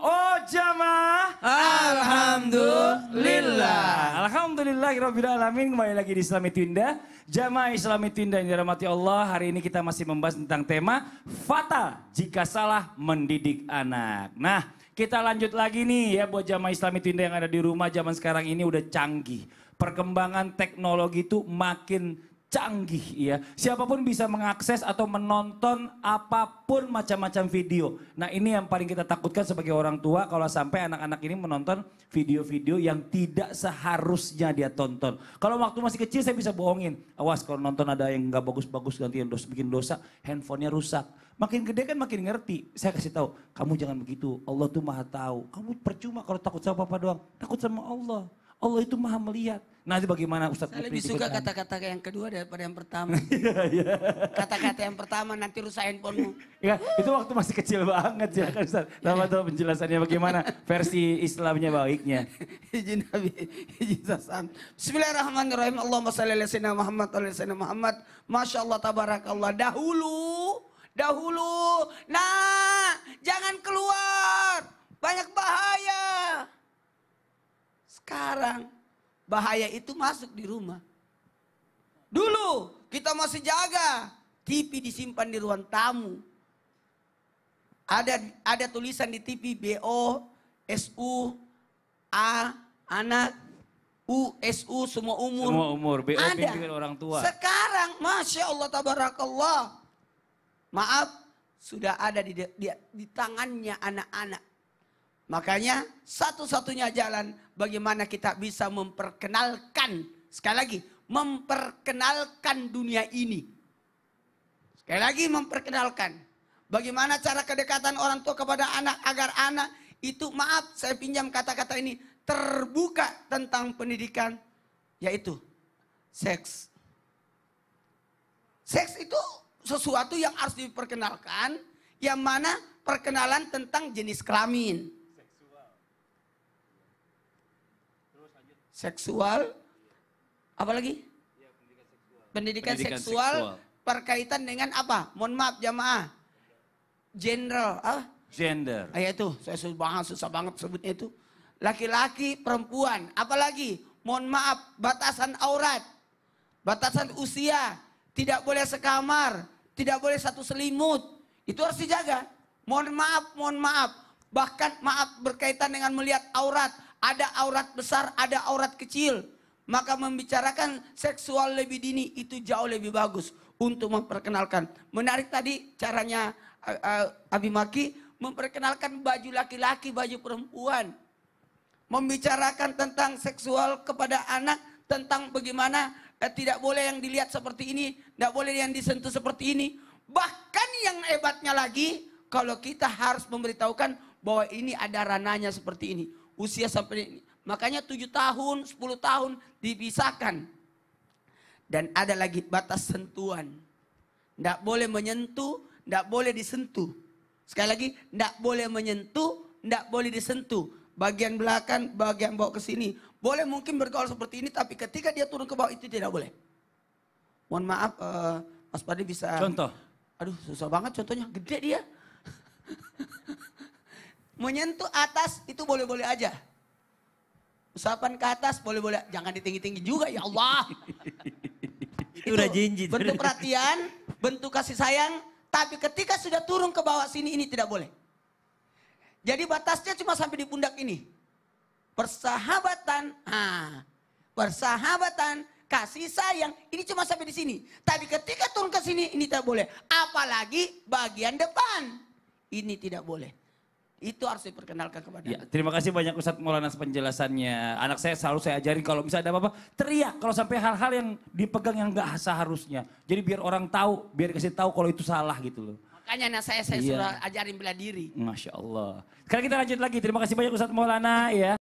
Oh jamaah. Alhamdulillah. Alhamdulillah Rabbil Alamin. Kembali lagi di Islami Tunda. Jamaah Islami Tunda yang dirahmati Allah. Hari ini kita masih membahas tentang tema. Fatal jika salah mendidik anak. Nah kita lanjut lagi nih ya buat jamaah Islami Tunda yang ada di rumah. Zaman sekarang ini udah canggih. Perkembangan teknologi itu makin canggih ya. Siapapun bisa mengakses atau menonton apapun macam-macam video. Nah ini yang paling kita takutkan sebagai orang tua kalau sampai anak-anak ini menonton video-video yang tidak seharusnya dia tonton. Kalau waktu masih kecil saya bisa bohongin. Awas kalau nonton ada yang nggak bagus-bagus ganti yang dosa, bikin dosa, handphonenya rusak. Makin gede kan makin ngerti. Saya kasih tahu, kamu jangan begitu. Allah tuh maha tahu. Kamu percuma kalau takut sama papa doang. Takut sama Allah. Allah itu maha melihat. Nanti bagaimana Ustaz Saya lebih suka kata-kata yang kedua daripada yang pertama. Iya, iya. Kata-kata yang pertama nanti rusak handphonemu. ya, itu waktu masih kecil banget silakan ya, Ustaz. Iya. Lama tahu penjelasannya bagaimana versi Islamnya baiknya. izin Nabi, izin Sasan. Bismillahirrahmanirrahim. Allahumma shalli ala sayyidina Muhammad wa ala Muhammad. Masya Allah tabarakallah. Dahulu, dahulu. Nah, jangan keluar. Banyak bahaya sekarang bahaya itu masuk di rumah. Dulu kita masih jaga, TV disimpan di ruang tamu. Ada ada tulisan di TV BO, SU, A, anak, U, semua umur. Semua umur, BO ada. bimbingan orang tua. Sekarang Masya Allah tabarakallah. Maaf, sudah ada di, di, di tangannya anak-anak. Makanya satu-satunya jalan bagaimana kita bisa memperkenalkan, sekali lagi, memperkenalkan dunia ini. Sekali lagi memperkenalkan. Bagaimana cara kedekatan orang tua kepada anak agar anak itu maaf saya pinjam kata-kata ini terbuka tentang pendidikan yaitu seks. Seks itu sesuatu yang harus diperkenalkan yang mana perkenalan tentang jenis kelamin. seksual, apalagi? pendidikan seksual. Pendidikan, seksual, seksual berkaitan dengan apa? Mohon maaf jamaah. General, ah? Gender. Ah, iya itu, saya susah banget, susah banget sebutnya itu. Laki-laki, perempuan, apalagi? Mohon maaf, batasan aurat, batasan usia, tidak boleh sekamar, tidak boleh satu selimut. Itu harus dijaga. Mohon maaf, mohon maaf. Bahkan maaf berkaitan dengan melihat aurat. Ada aurat besar, ada aurat kecil. Maka membicarakan seksual lebih dini itu jauh lebih bagus untuk memperkenalkan. Menarik tadi caranya uh, eh, uh, eh, Abimaki memperkenalkan baju laki-laki, baju perempuan. Membicarakan tentang seksual kepada anak, tentang bagaimana eh, tidak boleh yang dilihat seperti ini, tidak boleh yang disentuh seperti ini. Bahkan yang hebatnya lagi, kalau kita harus memberitahukan bahwa ini ada rananya seperti ini usia sampai ini. Makanya tujuh tahun, sepuluh tahun dipisahkan. Dan ada lagi batas sentuhan. Tidak boleh menyentuh, tidak boleh disentuh. Sekali lagi, tidak boleh menyentuh, tidak boleh disentuh. Bagian belakang, bagian bawah ke sini. Boleh mungkin bergaul seperti ini, tapi ketika dia turun ke bawah itu tidak boleh. Mohon maaf, uh, Mas Padi bisa. Contoh. Aduh, susah banget contohnya. Gede dia. Menyentuh atas itu boleh-boleh aja. Usapan ke atas boleh-boleh. Jangan ditinggi-tinggi juga ya Allah. itu, udah jinjit. Bentuk perhatian, bentuk kasih sayang. Tapi ketika sudah turun ke bawah sini ini tidak boleh. Jadi batasnya cuma sampai di pundak ini. Persahabatan, ah, persahabatan, kasih sayang, ini cuma sampai di sini. Tapi ketika turun ke sini, ini tidak boleh. Apalagi bagian depan, ini tidak boleh. Itu harus diperkenalkan kepada ya, Terima kasih banyak Ustadz Maulana penjelasannya. Anak saya selalu saya ajarin kalau misalnya ada apa-apa, teriak kalau sampai hal-hal yang dipegang yang gak seharusnya. Jadi biar orang tahu, biar kasih tahu kalau itu salah gitu loh. Makanya anak saya, saya ya. suruh ajarin bela diri. Masya Allah. Sekarang kita lanjut lagi. Terima kasih banyak Ustadz Maulana ya.